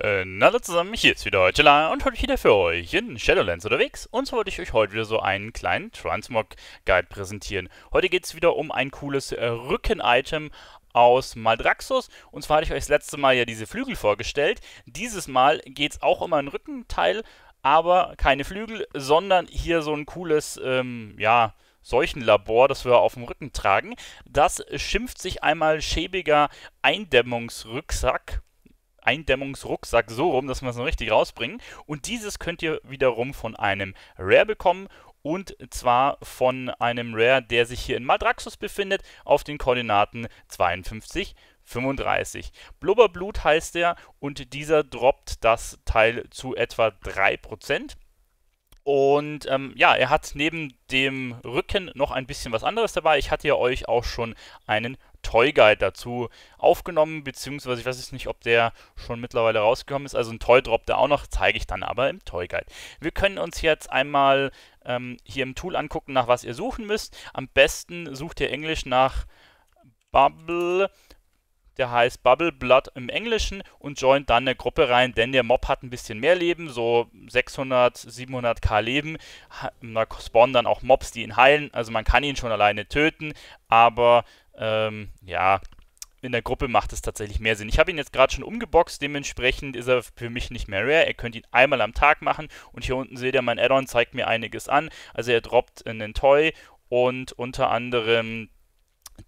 Ähm, hallo zusammen, hier ist wieder heute und heute wieder für euch in Shadowlands unterwegs. Und so wollte ich euch heute wieder so einen kleinen Transmog-Guide präsentieren. Heute geht es wieder um ein cooles äh, Rücken-Item aus Maldraxus. Und zwar hatte ich euch das letzte Mal ja diese Flügel vorgestellt. Dieses Mal geht es auch um ein Rückenteil, aber keine Flügel, sondern hier so ein cooles, ähm, ja, Seuchenlabor, das wir auf dem Rücken tragen. Das schimpft sich einmal schäbiger Eindämmungsrücksack Eindämmungsrucksack so rum, dass wir es noch richtig rausbringen. Und dieses könnt ihr wiederum von einem Rare bekommen und zwar von einem Rare, der sich hier in Madraxus befindet, auf den Koordinaten 52, 35. Blubberblut heißt der und dieser droppt das Teil zu etwa 3%. Und ähm, ja, er hat neben dem Rücken noch ein bisschen was anderes dabei. Ich hatte ja euch auch schon einen Toy Guide dazu aufgenommen, beziehungsweise ich weiß jetzt nicht, ob der schon mittlerweile rausgekommen ist. Also ein Toy Drop da auch noch, zeige ich dann aber im Toy Guide. Wir können uns jetzt einmal ähm, hier im Tool angucken, nach was ihr suchen müsst. Am besten sucht ihr Englisch nach Bubble der heißt Bubble Blood im Englischen und joint dann eine Gruppe rein, denn der Mob hat ein bisschen mehr Leben, so 600, 700k Leben. Da spawnen dann auch Mobs, die ihn heilen, also man kann ihn schon alleine töten, aber ähm, ja, in der Gruppe macht es tatsächlich mehr Sinn. Ich habe ihn jetzt gerade schon umgeboxt, dementsprechend ist er für mich nicht mehr rare. Ihr könnt ihn einmal am Tag machen und hier unten seht ihr, mein Addon zeigt mir einiges an. Also er droppt einen Toy und unter anderem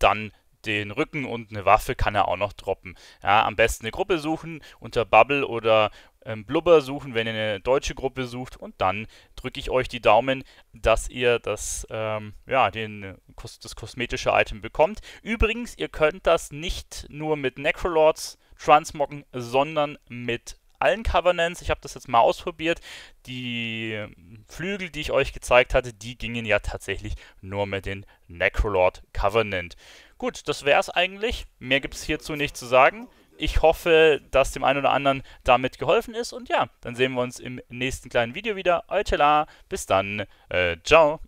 dann den Rücken und eine Waffe kann er auch noch droppen. Ja, am besten eine Gruppe suchen, unter Bubble oder ähm, Blubber suchen, wenn ihr eine deutsche Gruppe sucht. Und dann drücke ich euch die Daumen, dass ihr das, ähm, ja, den, das kosmetische Item bekommt. Übrigens, ihr könnt das nicht nur mit Necrolords transmoggen, sondern mit allen Covenants. Ich habe das jetzt mal ausprobiert. Die Flügel, die ich euch gezeigt hatte, die gingen ja tatsächlich nur mit den Necrolord Covenant. Gut, das wäre es eigentlich. Mehr gibt es hierzu nicht zu sagen. Ich hoffe, dass dem einen oder anderen damit geholfen ist. Und ja, dann sehen wir uns im nächsten kleinen Video wieder. Euer Tela. Bis dann. Äh, ciao.